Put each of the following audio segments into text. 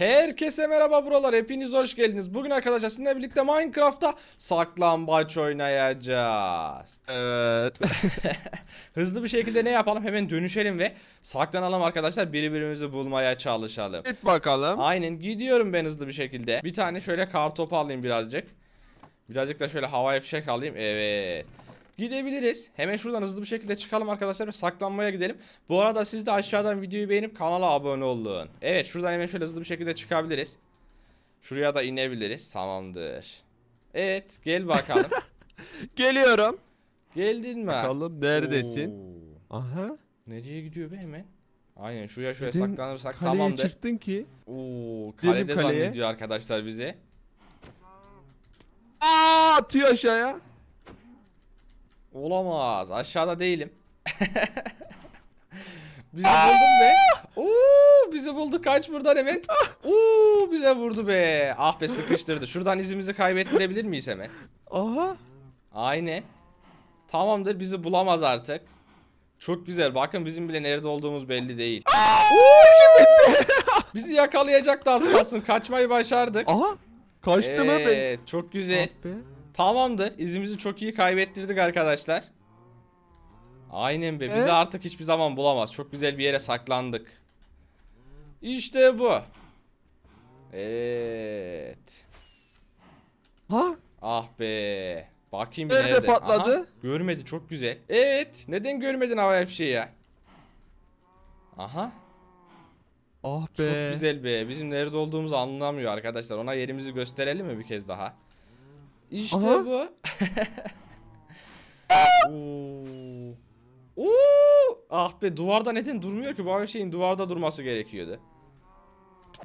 Herkese merhaba buralar hepiniz hoş geldiniz. Bugün arkadaşlar sizinle birlikte Minecraft'ta saklambaç oynayacağız. Evet. Hızlı bir şekilde ne yapalım? Hemen dönüşelim ve saklanalım arkadaşlar. Birbirimizi bulmaya çalışalım. Git bakalım. Aynen gidiyorum ben hızlı bir şekilde. Bir tane şöyle kartopu alayım birazcık. Birazcık da şöyle havaya fişek alayım. Evet gidebiliriz. Hemen şuradan hızlı bir şekilde çıkalım arkadaşlar ve saklanmaya gidelim. Bu arada siz de aşağıdan videoyu beğenip kanala abone olun. Evet şuradan hemen şöyle hızlı bir şekilde çıkabiliriz. Şuraya da inebiliriz. Tamamdır. Evet gel bakalım. Geliyorum. Geldin mi? Bakalım neredesin? Oo. Aha. Nereye gidiyor be hemen? Aynen şuraya şöyle Dedin, saklanırsak kaleye tamamdır. çıktın ki. Oo, kalede kaleye. zannediyor arkadaşlar bizi. Aa, atıyor aşağıya. Olamaz. Aşağıda değilim. bizi buldun be. Oo, bizi buldu. Kaç buradan hemen. Oo, bize vurdu be. Ah be sıkıştırdı. Şuradan izimizi kaybettirebilir miyiz hemen? Aha. Aynı. Tamamdır bizi bulamaz artık. Çok güzel. Bakın bizim bile nerede olduğumuz belli değil. Oo, bizi yakalayacak da az kalsın. Kaçmayı başardık. Aha. Kaçtı mı? Evet, çok güzel. Ah be. Tamamdır. İzimizi çok iyi kaybettirdik arkadaşlar. Aynen be. Bizi evet. artık hiçbir zaman bulamaz. Çok güzel bir yere saklandık. İşte bu. Evet. Ha? Ah be. Bakayım nerede. Nerede patladı? Aha, görmedi çok güzel. Evet. Neden görmedin havaya şey ya? Aha. Ah be. Çok güzel be. Bizim nerede olduğumuzu anlamıyor arkadaşlar. Ona yerimizi gösterelim mi bir kez daha? İşte Aha. bu. Oo. Oo. Ah be duvarda neden durmuyor ki? Böyle şeyin duvarda durması gerekiyordu.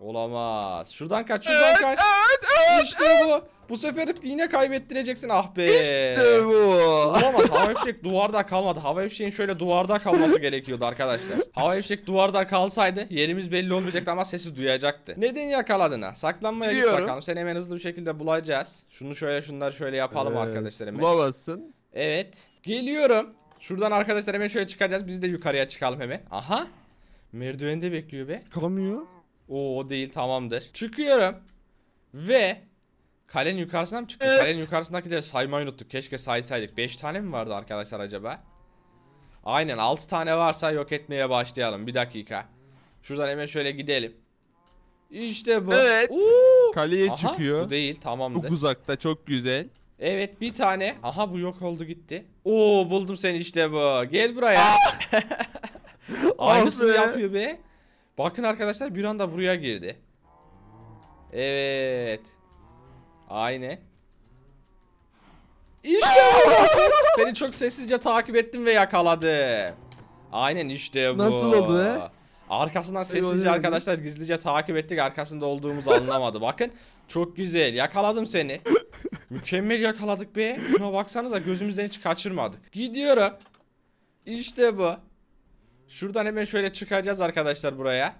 Olamaz. Şuradan kaç, şuradan evet, kaç. Evet, evet, işte evet. bu. Bu sefer yine kaybettireceksin ah be. İşte bu. Olamaz. Hava fişek duvarda kalmadı. Hava fişeğin şöyle duvarda kalması gerekiyordu arkadaşlar. Hava fişek duvarda kalsaydı yerimiz belli olmayacaktı ama sesi duyacaktı. Neden yakaladın ha? Saklanmaya Biliyorum. git bakalım. Seni hemen hızlı bir şekilde bulacağız. Şunu şöyle şunları şöyle yapalım evet, arkadaşlarım. Bulamazsın. Evet. Geliyorum. Şuradan arkadaşlar hemen şöyle çıkacağız. Biz de yukarıya çıkalım hemen. Aha. Merdivende bekliyor be. Çıkamıyor. Oo o değil tamamdır. Çıkıyorum. Ve kalenin yukarısından mı çıktık? Evet. Kalenin yukarısındakileri saymayı unuttuk. Keşke saysaydık. 5 tane mi vardı arkadaşlar acaba? Aynen 6 tane varsa yok etmeye başlayalım. Bir dakika. Şuradan hemen şöyle gidelim. İşte bu. Evet. Oo. Kaleye Aha, çıkıyor. Bu değil tamamdır. Çok uzakta çok güzel. Evet bir tane. Aha bu yok oldu gitti. Oo buldum seni işte bu. Gel buraya. Ah! Aynısını ah yapıyor be. Bakın arkadaşlar bir anda buraya girdi. Evet. Aynen. İşte bu. Seni çok sessizce takip ettim ve yakaladı. Aynen işte bu. Nasıl oldu he? Arkasından sessizce arkadaşlar gizlice takip ettik. Arkasında olduğumuzu anlamadı. Bakın çok güzel. Yakaladım seni. Mükemmel yakaladık be. Şuna baksanıza gözümüzden hiç kaçırmadık. Gidiyorum. İşte bu. Şuradan hemen şöyle çıkacağız arkadaşlar buraya.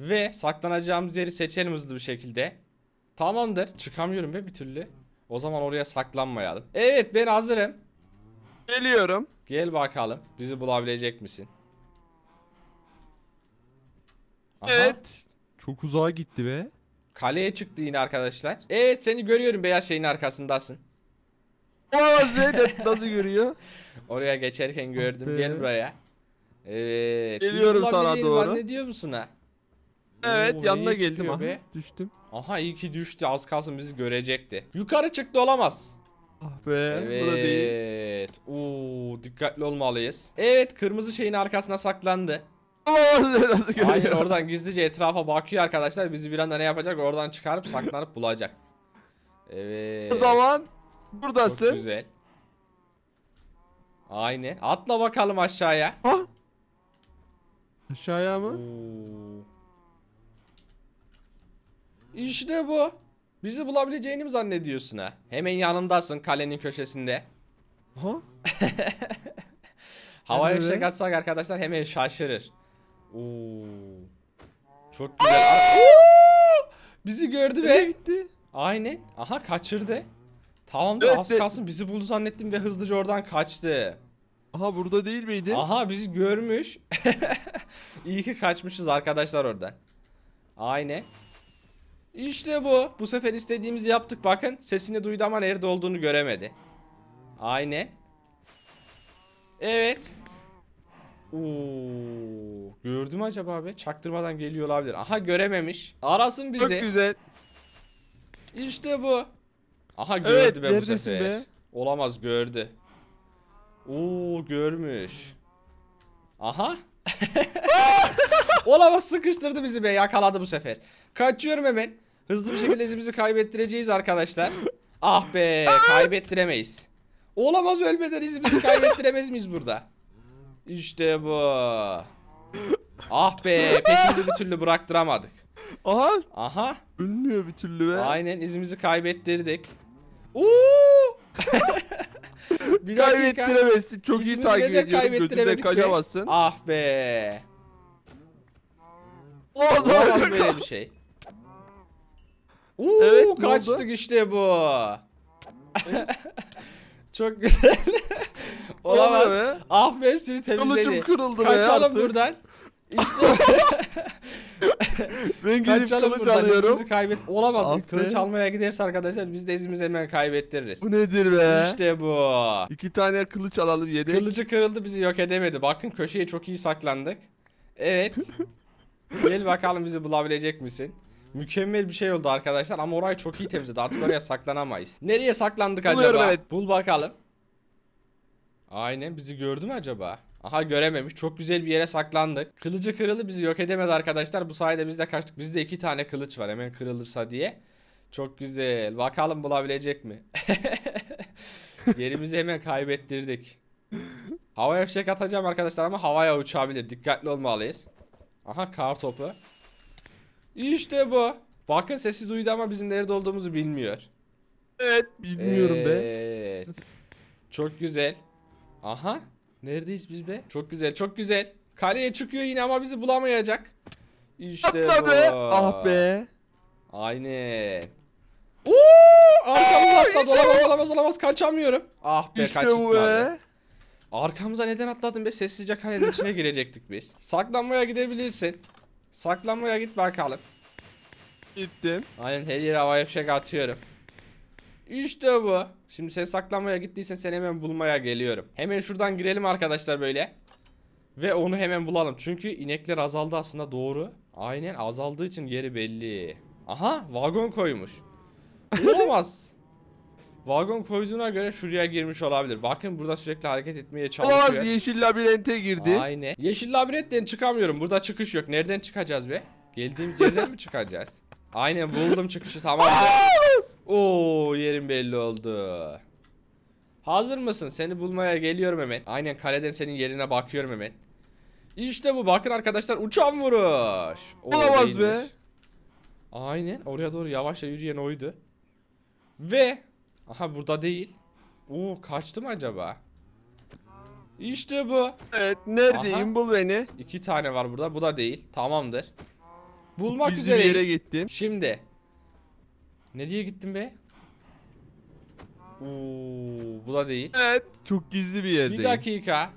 Ve saklanacağımız yeri seçelim hızlı bir şekilde. Tamamdır. Çıkamıyorum be bir türlü. O zaman oraya saklanmayalım. Evet ben hazırım. Geliyorum. Gel bakalım. Bizi bulabilecek misin? Aha. Evet. Çok uzağa gitti be. Kaleye çıktı yine arkadaşlar. Evet seni görüyorum beyaz şeyin arkasındasın. Olamaz be. Nasıl görüyor? Oraya geçerken gördüm. Ah Gel buraya. Evet. Geliyorum Hizbullah sana doğru. Zannediyor musun ha? Evet Oo, yanına geldim ha. Düştüm. Aha iyi ki düştü az kalsın bizi görecekti. Yukarı çıktı olamaz. Ah be evet. bu da değil. Oo, dikkatli olmalıyız. Evet kırmızı şeyin arkasına saklandı. Hayır oradan gizlice etrafa bakıyor arkadaşlar. Bizi bir anda ne yapacak oradan çıkarıp saklanıp bulacak. Evet. O zaman buradasın. Çok güzel. Aynı. Atla bakalım aşağıya. Ha? Aşağıya mı? İşte bu. Bizi bulabileceğini mi zannediyorsun ha? Hemen yanındasın kalenin köşesinde. Ha? Hava evet. fişek atsak arkadaşlar hemen şaşırır. Oo. Çok güzel. Bizi gördü be. Gitti. Aynen. Aha kaçırdı. Tamam da evet, az kalsın bizi buldu zannettim ve hızlıca oradan kaçtı. Aha burada değil miydi? Aha bizi görmüş. İyi ki kaçmışız arkadaşlar orada. Aynen. İşte bu. Bu sefer istediğimizi yaptık. Bakın sesini duydu ama nerede olduğunu göremedi. Aynen. Evet. Oo, gördüm acaba be? Çaktırmadan geliyor olabilir. Aha görememiş. Arasın bizi. Çok güzel. İşte bu. Aha gördü evet, be bu sefer. Be. Olamaz gördü. Oo görmüş. Aha. Olamaz sıkıştırdı bizi be yakaladı bu sefer. Kaçıyorum hemen. Hızlı bir şekilde izimizi kaybettireceğiz arkadaşlar. Ah be kaybettiremeyiz. Olamaz ölmeden izimizi kaybettiremez miyiz burada? İşte bu. Ah be peşimizi bir türlü bıraktıramadık. Aha. Aha. Ölmüyor bir türlü be. Aynen izimizi kaybettirdik. Uuu. Bir Kaybettiremezsin. Çok iyi takip neden ediyorum. Gözümde kaybettiremedik be? Ah be. O Olamaz böyle bir şey. Uuu, Evet, kaçtık işte bu. Çok güzel. Olamaz. Ah be hepsini Kılıcım temizledi. kırıldı be Kaçalım buradan. İşte. ben gidip Kaçalım kılıç buradan alıyorum. izimizi kaybet. Olamaz. Aferin. Kılıç almaya giderse arkadaşlar biz de izimizi hemen kaybettiririz. Bu nedir be? İşte bu. İki tane kılıç alalım yedek. Kılıcı kırıldı bizi yok edemedi. Bakın köşeye çok iyi saklandık. Evet. Gel bakalım bizi bulabilecek misin? Mükemmel bir şey oldu arkadaşlar ama orayı çok iyi temizledi. Artık oraya saklanamayız. Nereye saklandık Buluyorum acaba? Evet. Bul bakalım. Aynen bizi gördü mü acaba? Aha görememiş. Çok güzel bir yere saklandık. Kılıcı kırılı bizi yok edemedi arkadaşlar. Bu sayede biz de kaçtık. Bizde iki tane kılıç var hemen kırılırsa diye. Çok güzel. Bakalım bulabilecek mi? Yerimizi hemen kaybettirdik. Havaya fişek atacağım arkadaşlar ama havaya uçabilir. Dikkatli olmalıyız. Aha kar topu. İşte bu. Bakın sesi duydu ama bizim nerede olduğumuzu bilmiyor. Evet bilmiyorum evet. be. Çok güzel. Aha. Neredeyiz biz be? Çok güzel çok güzel. Kaleye çıkıyor yine ama bizi bulamayacak. İşte Atladı. Bu. Ah be. Aynen. Oo, arkamıza atladı. Olamaz, olamaz, olamaz. Kaçamıyorum. Ah be, işte kaçtım be. Arkamıza neden atladın be? Sessizce kalenin içine girecektik biz. Saklanmaya gidebilirsin. Saklanmaya git bakalım. Gittim. Aynen her yere havaya fişek atıyorum. İşte bu. Şimdi sen saklanmaya gittiysen seni hemen bulmaya geliyorum. Hemen şuradan girelim arkadaşlar böyle. Ve onu hemen bulalım. Çünkü inekler azaldı aslında doğru. Aynen azaldığı için yeri belli. Aha vagon koymuş. Olamaz. Vagon koyduğuna göre şuraya girmiş olabilir. Bakın burada sürekli hareket etmeye çalışıyor. Olamaz yeşil labirente girdi. Aynen. Yeşil labirentten çıkamıyorum. Burada çıkış yok. Nereden çıkacağız be? Geldiğimiz yerden mi çıkacağız? Aynen buldum çıkışı tamam. Oo yerin belli oldu. Hazır mısın? Seni bulmaya geliyorum hemen. Aynen kaleden senin yerine bakıyorum hemen. İşte bu bakın arkadaşlar uçan vuruş. Olamaz be. Aynen oraya doğru yavaşça yürüyen oydu. Ve aha burada değil. Oo kaçtım acaba? İşte bu. Evet neredeyim Aha. bul beni. İki tane var burada bu da değil. Tamamdır. Bulmak Gizli üzere. yere gittim. Şimdi Nereye gittin be? Oo, bu da değil. Evet. Çok gizli bir yerdeyim. Bir dakika.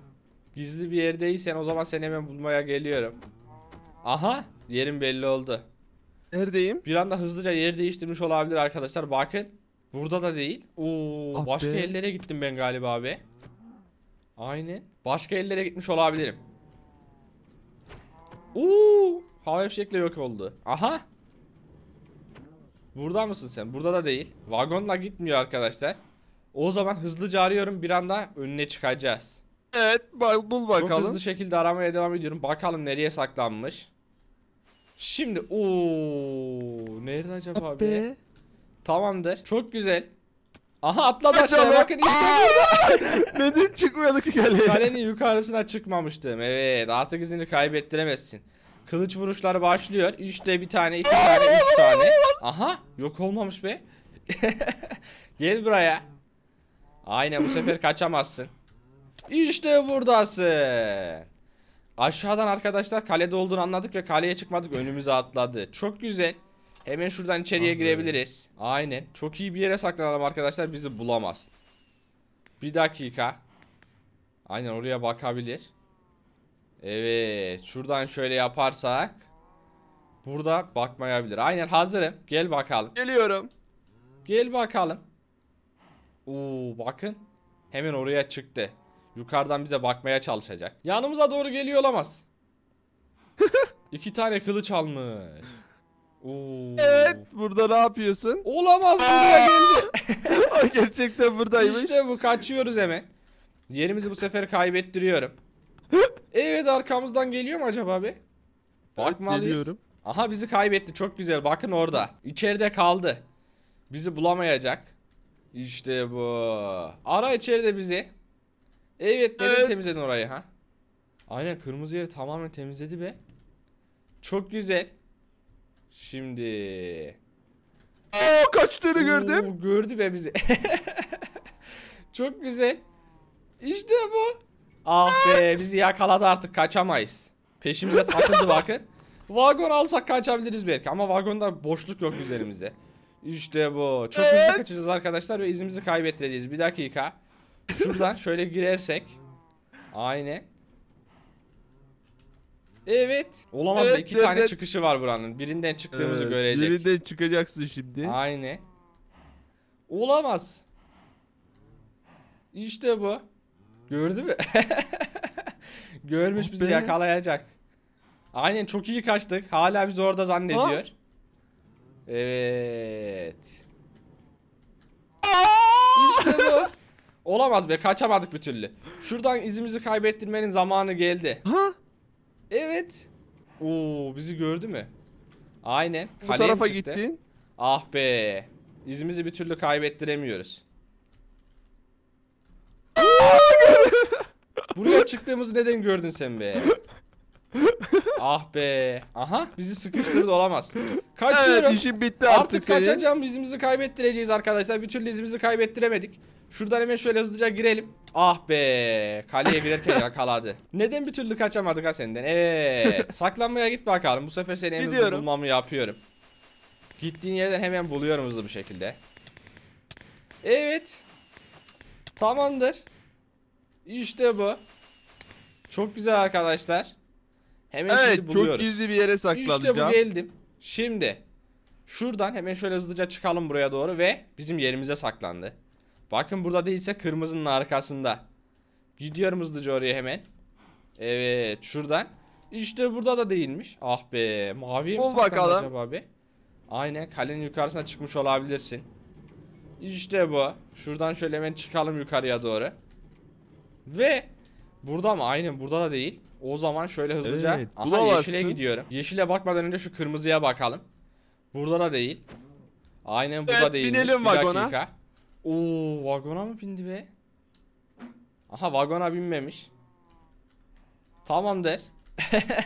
Gizli bir yerdeysen o zaman seni hemen bulmaya geliyorum. Aha. Yerim belli oldu. Neredeyim? Bir anda hızlıca yer değiştirmiş olabilir arkadaşlar. Bakın. Burada da değil. Oo, ah başka ah ellere gittim ben galiba abi. Aynen. Başka ellere gitmiş olabilirim. Oo, hava şekli yok oldu. Aha. Burada mısın sen? Burada da değil. Vagonla gitmiyor arkadaşlar. O zaman hızlıca arıyorum bir anda önüne çıkacağız. Evet bul bakalım. Çok hızlı şekilde aramaya devam ediyorum. Bakalım nereye saklanmış. Şimdi ooo nerede acaba abi? Be. Tamamdır. Çok güzel. Aha atladı aşağıya bakın işte burada. Neden çıkmıyordu ki kaleye? Kalenin yukarısına çıkmamıştım. Evet artık izini kaybettiremezsin. Kılıç vuruşları başlıyor. 3'te bir tane, 2 tane, 3 tane. Aha yok olmamış be. Gel buraya. Aynen bu sefer kaçamazsın. İşte buradasın. Aşağıdan arkadaşlar kalede olduğunu anladık ve kaleye çıkmadık önümüze atladı. Çok güzel. Hemen şuradan içeriye Anladım. Ah girebiliriz. Aynen. Çok iyi bir yere saklanalım arkadaşlar bizi bulamaz. Bir dakika. Aynen oraya bakabilir. Evet. Şuradan şöyle yaparsak. Burada bakmayabilir. Aynen hazırım. Gel bakalım. Geliyorum. Gel bakalım. Oo bakın. Hemen oraya çıktı. Yukarıdan bize bakmaya çalışacak. Yanımıza doğru geliyor olamaz. İki tane kılıç almış. Oo. Evet burada ne yapıyorsun? Olamaz buraya geldi. Gerçekten buradaymış. İşte bu kaçıyoruz hemen. Yerimizi bu sefer kaybettiriyorum. Evet arkamızdan geliyor mu acaba be? Bakmalıyız. Geliyorum. Aha bizi kaybetti çok güzel bakın orada. İçeride kaldı. Bizi bulamayacak. İşte bu. Ara içeride bizi. Evet neden evet. temizledin orayı ha? Aynen kırmızı yeri tamamen temizledi be. Çok güzel. Şimdi. Aa kaçtığını Oo, gördüm. Gördü be bizi. Çok güzel. İşte bu. Ah be bizi yakaladı artık kaçamayız. Peşimize takıldı bakın. Vagon alsak kaçabiliriz belki ama vagonda boşluk yok üzerimizde. İşte bu. Çok evet. hızlı kaçacağız arkadaşlar ve izimizi kaybettireceğiz. Bir dakika. Şuradan şöyle girersek. Aynen. Evet. Olamaz evet, iki evet. tane çıkışı var buranın. Birinden çıktığımızı evet, görecek. Birinden çıkacaksın şimdi. Aynen. Olamaz. İşte bu. Gördü mü? Görmüş ah bizi yakalayacak. Aynen çok iyi kaçtık. Hala bizi orada zannediyor. Evet. İşte bu. Olamaz be kaçamadık bir türlü. Şuradan izimizi kaybettirmenin zamanı geldi. Ha? Evet. Oo bizi gördü mü? Aynen. Bu tarafa çıktı. gittin. Ah be. İzimizi bir türlü kaybettiremiyoruz. Buraya çıktığımızı neden gördün sen be? ah be. Aha bizi sıkıştırdı olamaz. Kaçıyorum. Evet işim bitti artık. Artık senin. kaçacağım izimizi kaybettireceğiz arkadaşlar. Bir türlü izimizi kaybettiremedik. Şuradan hemen şöyle hızlıca girelim. Ah be. Kaleye girerken yakaladı. Neden bir türlü kaçamadık ha senden? Evet. Saklanmaya git bakalım. Bu sefer seni en hızlı bulmamı yapıyorum. Gittiğin yerden hemen buluyorum hızlı bir şekilde. Evet. Tamamdır. İşte bu. Çok güzel arkadaşlar. Hemen evet, şimdi buluyoruz. Evet çok gizli bir yere saklanacağım. İşte bu geldim. Şimdi şuradan hemen şöyle hızlıca çıkalım buraya doğru ve bizim yerimize saklandı. Bakın burada değilse kırmızının arkasında. Gidiyorum hızlıca oraya hemen. Evet şuradan. İşte burada da değilmiş. Ah be maviye mi saklandı acaba be? Aynen kalenin yukarısına çıkmış olabilirsin. İşte bu. Şuradan şöyle hemen çıkalım yukarıya doğru. Ve burada mı? Aynen burada da değil. O zaman şöyle hızlıca evet, aha yeşile gidiyorum. Yeşile bakmadan önce şu kırmızıya bakalım. Burada da değil. Aynen burada evet, değil. Binelim bir vagona. Dakika. Oo vagona mı bindi be? Aha vagona binmemiş. Tamamdır.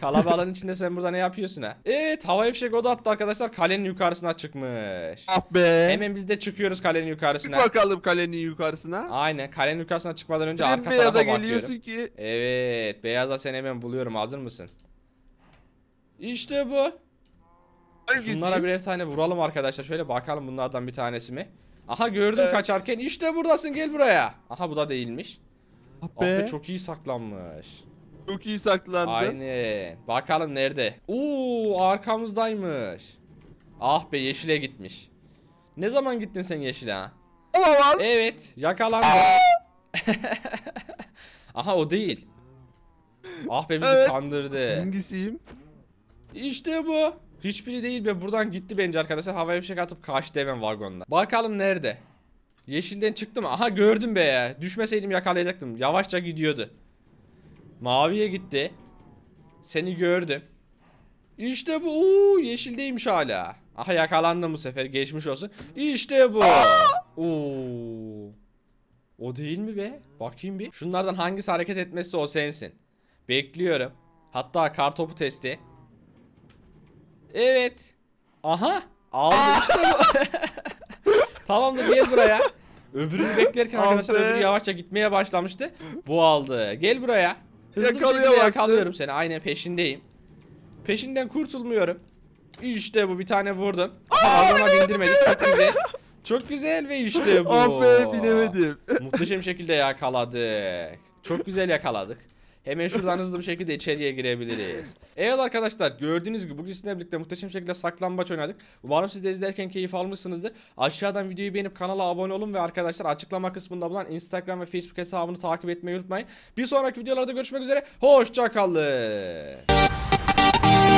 Kalabalığın içinde sen burada ne yapıyorsun ha? Evet hava ifşek o da attı arkadaşlar. Kalenin yukarısına çıkmış. Ah be. Hemen biz de çıkıyoruz kalenin Çık yukarısına. bakalım kalenin yukarısına. Aynen kalenin yukarısına çıkmadan önce arka Sen tarafa beyaza bakıyorum. geliyorsun ki. Evet beyaza seni hemen buluyorum hazır mısın? İşte bu. Hangisi? Bunlara birer tane vuralım arkadaşlar. Şöyle bakalım bunlardan bir tanesi mi? Aha gördüm Evet. kaçarken. işte buradasın gel buraya. Aha bu da değilmiş. Ah, ah be. Abi çok iyi saklanmış. Çok iyi saklandı. Aynen. Bakalım nerede? Oo arkamızdaymış. Ah be yeşile gitmiş. Ne zaman gittin sen yeşile ha? Olamaz. Evet yakalandı. Aha o değil. Ah be bizi evet. kandırdı. Hangisiyim? İşte bu. Hiçbiri değil be buradan gitti bence arkadaşlar. Havaya fişek atıp kaçtı hemen vagonda. Bakalım nerede? Yeşilden çıktı mı? Aha gördüm be ya. Düşmeseydim yakalayacaktım. Yavaşça gidiyordu. Maviye gitti. Seni gördüm. İşte bu. Uuu, yeşildeymiş hala. Aha yakalandım bu sefer. Geçmiş olsun. İşte bu. Oo. O değil mi be? Bakayım bir. Şunlardan hangisi hareket etmesi o sensin. Bekliyorum. Hatta kartopu testi. Evet. Aha. Aldı işte bu. Tamamdır gel buraya. Öbürünü beklerken arkadaşlar öbürü yavaşça gitmeye başlamıştı. Bu aldı. Gel buraya. Hızlı bir yakalıyorum seni. Aynen peşindeyim. Peşinden kurtulmuyorum. İşte bu bir tane vurdum. Ağzıma bindirmedik çok güzel. Çok güzel ve işte ah bu. Ah binemedim. Muhteşem şekilde yakaladık. Çok güzel yakaladık. Hemen şuradan hızlı bir şekilde içeriye girebiliriz. Evet arkadaşlar gördüğünüz gibi bugün sizinle birlikte muhteşem şekilde saklambaç oynadık. Umarım siz de izlerken keyif almışsınızdır. Aşağıdan videoyu beğenip kanala abone olun ve arkadaşlar açıklama kısmında bulunan Instagram ve Facebook hesabını takip etmeyi unutmayın. Bir sonraki videolarda görüşmek üzere. Hoşçakalın.